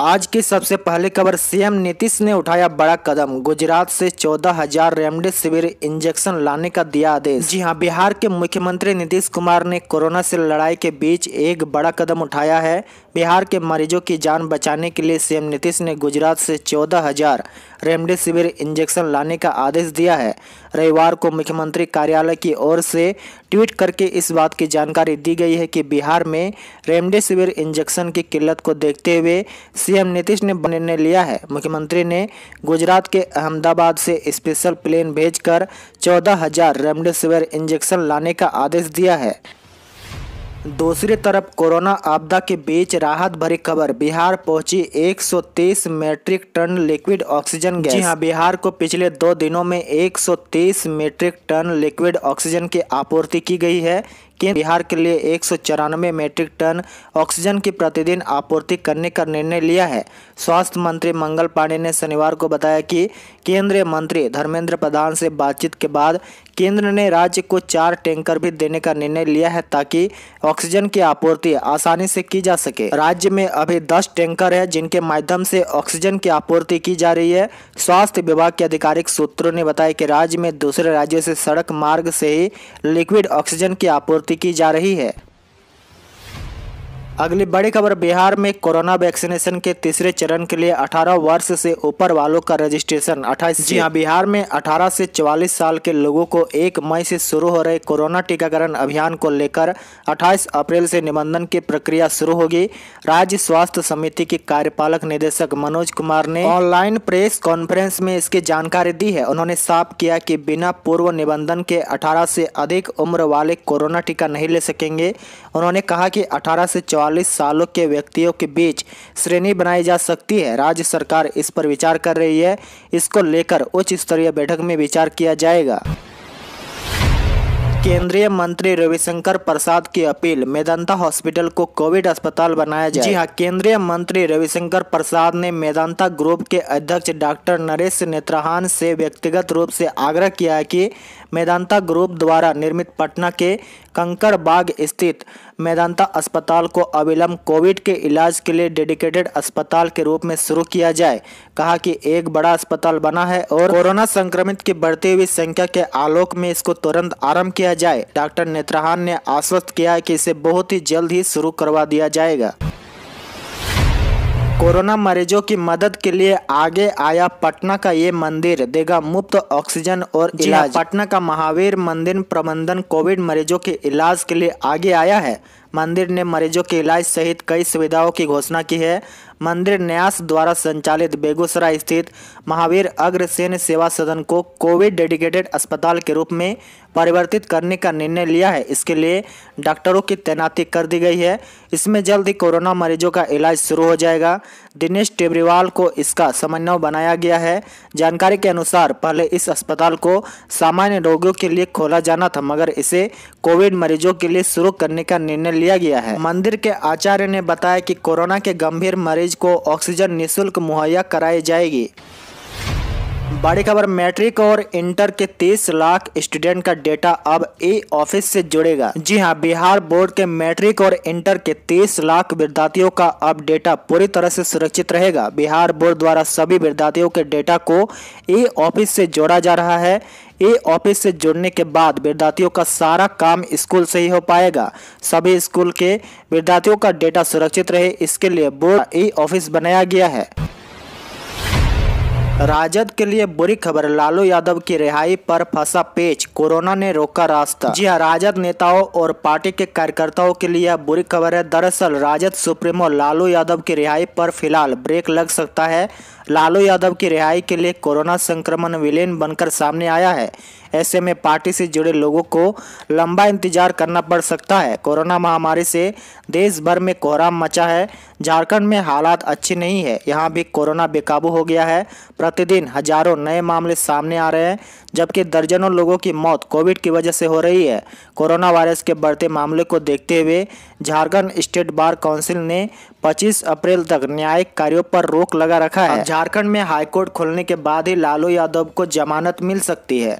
आज की सबसे पहली खबर सीएम नीतीश ने उठाया बड़ा कदम गुजरात से चौदह हजार रेमडेसिविर इंजेक्शन लाने का दिया आदेश जी हां बिहार के मुख्यमंत्री नीतीश कुमार ने कोरोना से लड़ाई के बीच एक बड़ा कदम उठाया है बिहार के मरीजों की जान बचाने के लिए सीएम नीतीश ने गुजरात से चौदह हजार रेमडेसिविर इंजेक्शन लाने का आदेश दिया है रविवार को मुख्यमंत्री कार्यालय की ओर से ट्वीट करके इस बात की जानकारी दी गई है कि बिहार में रेमडेसिविर इंजेक्शन की किल्लत को देखते हुए सीएम नीतीश ने निर्णय लिया है मुख्यमंत्री ने गुजरात के अहमदाबाद से स्पेशल प्लेन भेजकर चौदह हजार रेमडेसिविर इंजेक्शन लाने का आदेश दिया है दूसरी तरफ कोरोना आपदा के बीच राहत भरी खबर बिहार पहुंची 130 metric ton liquid oxygen gas जी हाँ बिहार को पिछले दो दिनों में 130 मीट्रिक टन लिक्विड ऑक्सीजन की आपूर्ति की गई है केंद्र बिहार के लिए एक मेट्रिक टन ऑक्सीजन की प्रतिदिन आपूर्ति करने का निर्णय लिया है स्वास्थ्य मंत्री मंगल पांडे ने शनिवार को बताया कि केंद्रीय मंत्री धर्मेंद्र प्रधान से बातचीत के बाद केंद्र ने राज्य को चार टैंकर भी देने का निर्णय लिया है ताकि ऑक्सीजन की आपूर्ति आसानी से की जा सके राज्य में अभी दस टैंकर है जिनके माध्यम से ऑक्सीजन की आपूर्ति की जा रही है स्वास्थ्य विभाग के आधिकारिक सूत्रों ने बताया कि राज्य में दूसरे राज्यों से सड़क मार्ग से ही लिक्विड ऑक्सीजन की आपूर्ति की जा रही है अगली बड़ी खबर बिहार में कोरोना वैक्सीनेशन के तीसरे चरण के लिए 18 वर्ष से ऊपर वालों का रजिस्ट्रेशन 28 जी हाँ बिहार में 18 से 44 साल के लोगों को 1 मई से शुरू हो रहे कोरोना टीकाकरण अभियान को लेकर 28 अप्रैल से निबंधन की प्रक्रिया शुरू होगी राज्य स्वास्थ्य समिति के कार्यपालक निदेशक मनोज कुमार ने ऑनलाइन प्रेस कॉन्फ्रेंस में इसकी जानकारी दी है उन्होंने साफ किया कि बिना पूर्व निबंधन के अठारह से अधिक उम्र वाले कोरोना टीका नहीं ले सकेंगे उन्होंने कहा की अठारह से 44 चालीस सालों के व्यक्तियों के बीच श्रेणी बनाई जा सकती है राज्य सरकार इस पर विचार कर रही है इसको लेकर उच्च स्तरीय बैठक में विचार किया जाएगा केंद्रीय मंत्री रविशंकर प्रसाद की अपील मेदांता हॉस्पिटल को कोविड अस्पताल बनाया जाए जी हाँ केंद्रीय मंत्री रविशंकर प्रसाद ने मेदांता ग्रुप के अध्यक्ष डॉक्टर नरेश नेत्रहान से व्यक्तिगत रूप से आग्रह किया है कि मेदांता ग्रुप द्वारा निर्मित पटना के कंकड़बाग स्थित मेदांता अस्पताल को अविलंब कोविड के इलाज के लिए डेडिकेटेड अस्पताल के रूप में शुरू किया जाए कहा कि एक बड़ा अस्पताल बना है और कोरोना संक्रमित की बढ़ती हुई संख्या के आलोक में इसको तुरंत आरंभ किया जाए डॉक्टर नेत्रहान ने आश्वस्त किया कि इसे बहुत ही जल्द ही शुरू करवा दिया जाएगा कोरोना मरीजों की मदद के लिए आगे आया पटना का ये मंदिर देगा मुफ्त ऑक्सीजन और हाँ, इलाज पटना का महावीर मंदिर प्रबंधन कोविड मरीजों के इलाज के लिए आगे आया है मंदिर ने मरीजों के इलाज सहित कई सुविधाओं की घोषणा की है मंदिर न्यास द्वारा संचालित बेगूसराय स्थित महावीर अग्रसेन सेवा सदन को कोविड डेडिकेटेड अस्पताल के रूप में परिवर्तित करने का निर्णय लिया है इसके लिए डॉक्टरों की तैनाती कर दी गई है इसमें जल्द ही कोरोना मरीजों का इलाज शुरू हो जाएगा दिनेश टेबरीवाल को इसका समन्वय बनाया गया है जानकारी के अनुसार पहले इस अस्पताल को सामान्य रोगियों के लिए खोला जाना था मगर इसे कोविड मरीजों के लिए शुरू करने का निर्णय लिया गया है मंदिर के आचार्य ने बताया कि कोरोना के गंभीर मरीज मरीज को ऑक्सीजन निःशुल्क मुहैया कराई जाएगी बड़ी खबर मैट्रिक और इंटर के 30 लाख स्टूडेंट का डेटा अब ई ऑफिस से जुड़ेगा जी हां बिहार बोर्ड के मैट्रिक और इंटर के 30 लाख विद्यार्थियों का अब डेटा पूरी तरह से सुरक्षित रहेगा बिहार बोर्ड द्वारा सभी विद्यार्थियों के डेटा को ई ऑफिस से जोड़ा जा रहा है ए ऑफिस से जुड़ने के बाद विद्यार्थियों का सारा काम स्कूल से ही हो पाएगा सभी स्कूल के विद्यार्थियों का डेटा सुरक्षित रहे इसके लिए बोर्ड ई ऑफिस बनाया गया है राजद के लिए बुरी खबर लालू यादव की रिहाई पर फंसा पेच कोरोना ने रोका रास्ता जी हाँ राजद नेताओं और पार्टी के कार्यकर्ताओं के लिए बुरी खबर है दरअसल राजद सुप्रीमो लालू यादव की रिहाई पर फिलहाल ब्रेक लग सकता है लालू यादव की रिहाई के लिए कोरोना संक्रमण विलेन बनकर सामने आया है ऐसे में पार्टी से जुड़े लोगों को लंबा इंतजार करना पड़ सकता है कोरोना महामारी से देश भर में कोहराम मचा है झारखंड में हालात अच्छे नहीं है यहाँ भी कोरोना बेकाबू हो गया है प्रतिदिन हजारों नए मामले सामने आ रहे हैं जबकि दर्जनों लोगों की मौत कोविड की वजह से हो रही है कोरोना वायरस के बढ़ते मामले को देखते हुए झारखंड स्टेट बार काउंसिल ने पच्चीस अप्रैल तक न्यायिक कार्यों पर रोक लगा रखा है झारखंड में हाईकोर्ट खोलने के बाद ही लालू यादव को जमानत मिल सकती है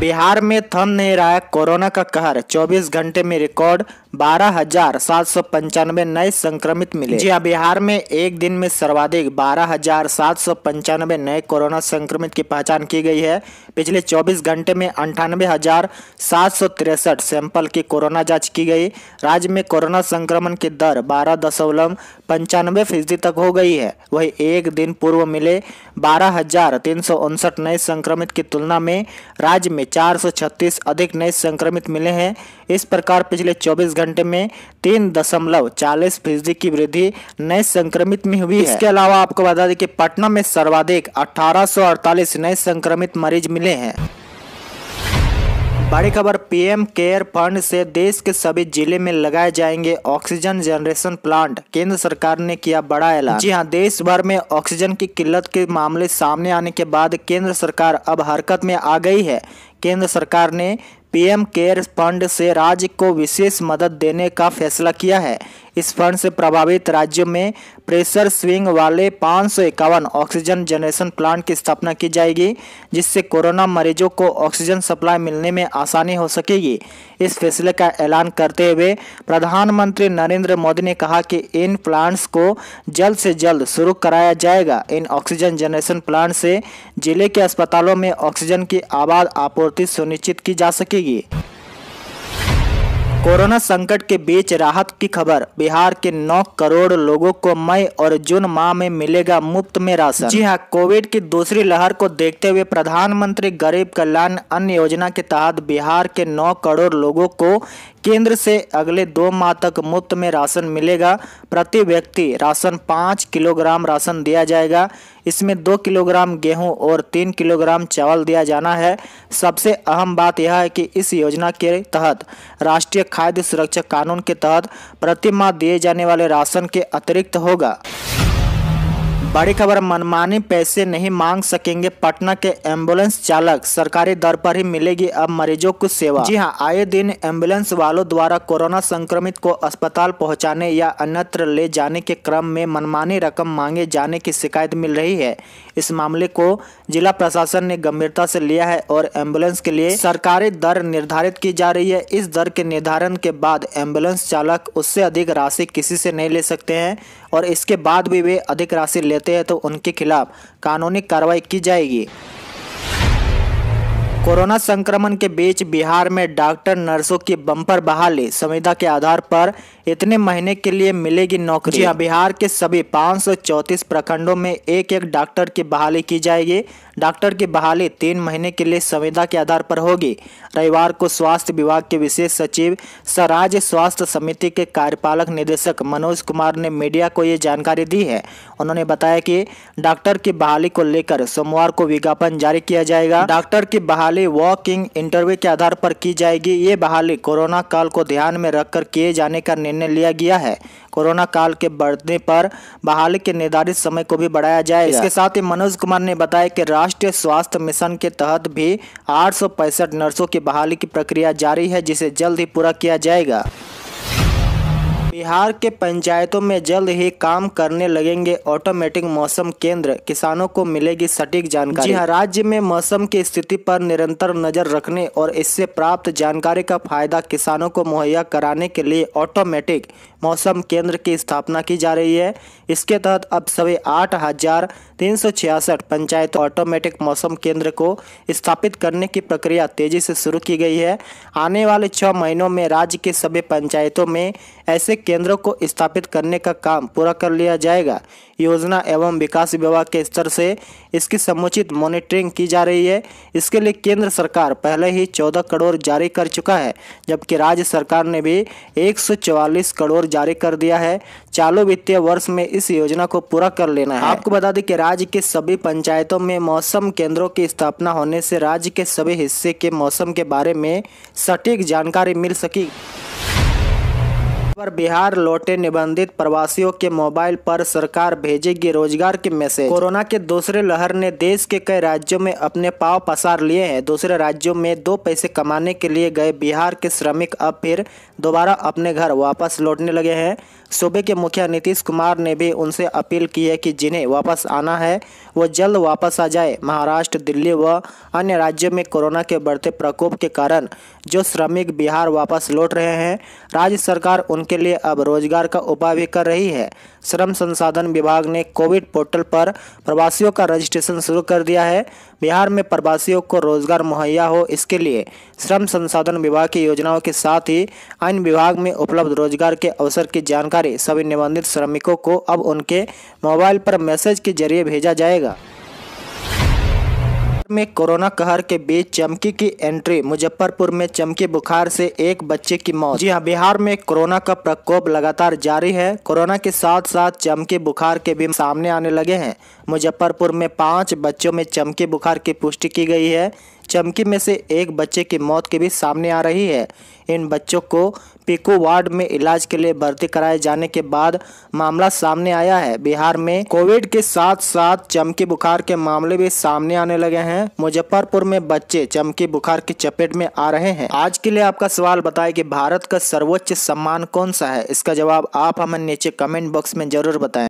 बिहार में थम नहीं रहा कोरोना का कहर 24 घंटे में रिकॉर्ड बारह हजार सात सौ पंचानवे नए संक्रमित मिले जी हाँ, बिहार में एक दिन में सर्वाधिक बारह हजार सात सौ पंचानवे नए कोरोना संक्रमित की पहचान की गई है पिछले चौबीस घंटे में अंठानवे हजार सात सौ तिरसठ सैंपल की कोरोना जांच की गई राज्य में कोरोना संक्रमण की दर बारह दशमलव पंचानवे फीसदी तक हो गई है वही एक दिन पूर्व मिले बारह हजार तीन सौ उनसठ नए संक्रमित की तुलना में राज्य में चार सौ छत्तीस अधिक नए संक्रमित मिले हैं इस प्रकार पिछले चौबीस घंटे घंटे में तीन दशमलव चालीस फीसदी की वृद्धि नए संक्रमित में हुई है इसके अलावा आपको बता दें कि पटना में सर्वाधिक अठारह नए संक्रमित मरीज मिले हैं बड़ी खबर पीएम केयर फंड से देश के सभी जिले में लगाए जाएंगे ऑक्सीजन जनरेशन प्लांट केंद्र सरकार ने किया बड़ा ऐलान जी हां देश भर में ऑक्सीजन की किल्लत के मामले सामने आने के बाद केंद्र सरकार अब हरकत में आ गई है केंद्र सरकार ने पीएम केयर्स फंड से राज्य को विशेष मदद देने का फैसला किया है इस फंड से प्रभावित राज्यों में प्रेशर स्विंग वाले पाँच ऑक्सीजन जनरेशन प्लांट की स्थापना की जाएगी जिससे कोरोना मरीजों को ऑक्सीजन सप्लाई मिलने में आसानी हो सकेगी इस फैसले का ऐलान करते हुए प्रधानमंत्री नरेंद्र मोदी ने कहा कि इन प्लांट्स को जल्द से जल्द शुरू कराया जाएगा इन ऑक्सीजन जनरेशन प्लांट से जिले के अस्पतालों में ऑक्सीजन की आबाद आपूर्ति सुनिश्चित की जा सकेगी लिए कोरोना संकट के बीच राहत की खबर बिहार के 9 करोड़ लोगों को मई और जून माह में मिलेगा मुफ्त में राशन जी हां कोविड की दूसरी लहर को देखते हुए प्रधानमंत्री गरीब कल्याण अन्न योजना के तहत बिहार के 9 करोड़ लोगों को केंद्र से अगले दो माह तक मुफ्त में राशन मिलेगा प्रति व्यक्ति राशन पाँच किलोग्राम राशन दिया जाएगा इसमें दो किलोग्राम गेहूं और तीन किलोग्राम चावल दिया जाना है सबसे अहम बात यह है कि इस योजना के तहत राष्ट्रीय खाद्य सुरक्षा कानून के तहत प्रति माह दिए जाने वाले राशन के अतिरिक्त होगा बड़ी खबर मनमानी पैसे नहीं मांग सकेंगे पटना के एम्बुलेंस चालक सरकारी दर पर ही मिलेगी अब मरीजों को सेवा जी हां आए दिन एम्बुलेंस वालों द्वारा कोरोना संक्रमित को अस्पताल पहुंचाने या अन्यत्र ले जाने के क्रम में मनमानी रकम मांगे जाने की शिकायत मिल रही है इस मामले को जिला प्रशासन ने गंभीरता से लिया है और एम्बुलेंस के लिए सरकारी दर निर्धारित की जा रही है इस दर के निर्धारण के बाद एम्बुलेंस चालक उससे अधिक राशि किसी से नहीं ले सकते हैं और इसके बाद भी वे अधिक राशि लेते हैं तो उनके खिलाफ कानूनी कार्रवाई की जाएगी कोरोना संक्रमण के बीच बिहार में डॉक्टर नर्सों की बम्पर बहाली संविदा के आधार पर इतने महीने के लिए मिलेगी नौकरी बिहार के सभी पाँच प्रखंडों में एक एक डॉक्टर की बहाली की जाएगी डॉक्टर की बहाली तीन महीने के लिए संविदा के आधार पर होगी रविवार को स्वास्थ्य विभाग के विशेष सचिव राज्य स्वास्थ्य समिति के कार्यपालक निदेशक मनोज कुमार ने मीडिया को ये जानकारी दी है उन्होंने बताया कि डॉक्टर की बहाली को लेकर सोमवार को विज्ञापन जारी किया जाएगा डॉक्टर की बहाली वॉकिंग इंटरव्यू के आधार पर की जाएगी ये बहाली कोरोना काल को ध्यान में रखकर किए जाने का निर्णय लिया गया है कोरोना काल के बढ़ने पर बहाली के निर्धारित समय को भी बढ़ाया जाए इसके साथ ही मनोज कुमार ने बताया कि राष्ट्रीय स्वास्थ्य मिशन के तहत भी आठ नर्सों की बहाली की प्रक्रिया जारी है जिसे जल्द ही पूरा किया जाएगा बिहार के पंचायतों में जल्द ही काम करने लगेंगे ऑटोमेटिक मौसम केंद्र किसानों को मिलेगी सटीक जानकारी जी हाँ राज्य में मौसम की स्थिति पर निरंतर नजर रखने और इससे प्राप्त जानकारी का फायदा किसानों को मुहैया कराने के लिए ऑटोमेटिक मौसम केंद्र की स्थापना की जा रही है इसके तहत अब सभी आठ हजार तीन सौ छियासठ पंचायत ऑटोमेटिक मौसम केंद्र को स्थापित करने की प्रक्रिया तेजी से शुरू की गई है आने वाले छः महीनों में राज्य के सभी पंचायतों में ऐसे केंद्रों को स्थापित करने का काम पूरा कर लिया जाएगा योजना एवं विकास विभाग के स्तर से इसकी समुचित मॉनिटरिंग की जा रही है इसके लिए केंद्र सरकार पहले ही 14 करोड़ जारी कर चुका है जबकि राज्य सरकार ने भी 144 करोड़ जारी कर दिया है चालू वित्तीय वर्ष में इस योजना को पूरा कर लेना है आपको बता दें कि राज्य के सभी पंचायतों में मौसम केंद्रों की स्थापना होने से राज्य के सभी हिस्से के मौसम के बारे में सटीक जानकारी मिल सकी खबर बिहार लौटे निबंधित प्रवासियों के मोबाइल पर सरकार भेजेगी रोजगार के मैसेज कोरोना के दूसरे लहर ने देश के कई राज्यों में अपने पाव पसार लिए हैं दूसरे राज्यों में दो पैसे कमाने के लिए गए बिहार के श्रमिक अब फिर दोबारा अपने घर वापस लौटने लगे हैं सूबे के मुखिया नीतीश कुमार ने भी उनसे अपील की है कि जिन्हें वापस आना है वो जल्द वापस आ जाए महाराष्ट्र दिल्ली व अन्य राज्यों में कोरोना के बढ़ते प्रकोप के कारण जो श्रमिक बिहार वापस लौट रहे हैं राज्य सरकार उन उनके लिए अब रोजगार का उपाय भी कर रही है श्रम संसाधन विभाग ने कोविड पोर्टल पर प्रवासियों का रजिस्ट्रेशन शुरू कर दिया है बिहार में प्रवासियों को रोजगार मुहैया हो इसके लिए श्रम संसाधन विभाग की योजनाओं के साथ ही अन्य विभाग में उपलब्ध रोजगार के अवसर की जानकारी सभी निबंधित श्रमिकों को अब उनके मोबाइल पर मैसेज के जरिए भेजा जाएगा में कोरोना कहर के बीच चमकी की एंट्री मुजफ्फरपुर में चमकी बुखार से एक बच्चे की मौत जी हां बिहार में कोरोना का प्रकोप लगातार जारी है कोरोना के साथ साथ चमकी बुखार के भी सामने आने लगे हैं मुजफ्फरपुर में पांच बच्चों में चमकी बुखार की पुष्टि की गई है चमकी में से एक बच्चे की मौत की भी सामने आ रही है इन बच्चों को पिको वार्ड में इलाज के लिए भर्ती कराए जाने के बाद मामला सामने आया है बिहार में कोविड के साथ साथ चमकी बुखार के मामले भी सामने आने लगे हैं मुजफ्फरपुर में बच्चे चमकी बुखार की चपेट में आ रहे हैं आज के लिए आपका सवाल बताए कि भारत का सर्वोच्च सम्मान कौन सा है इसका जवाब आप हमें नीचे कमेंट बॉक्स में जरूर बताएं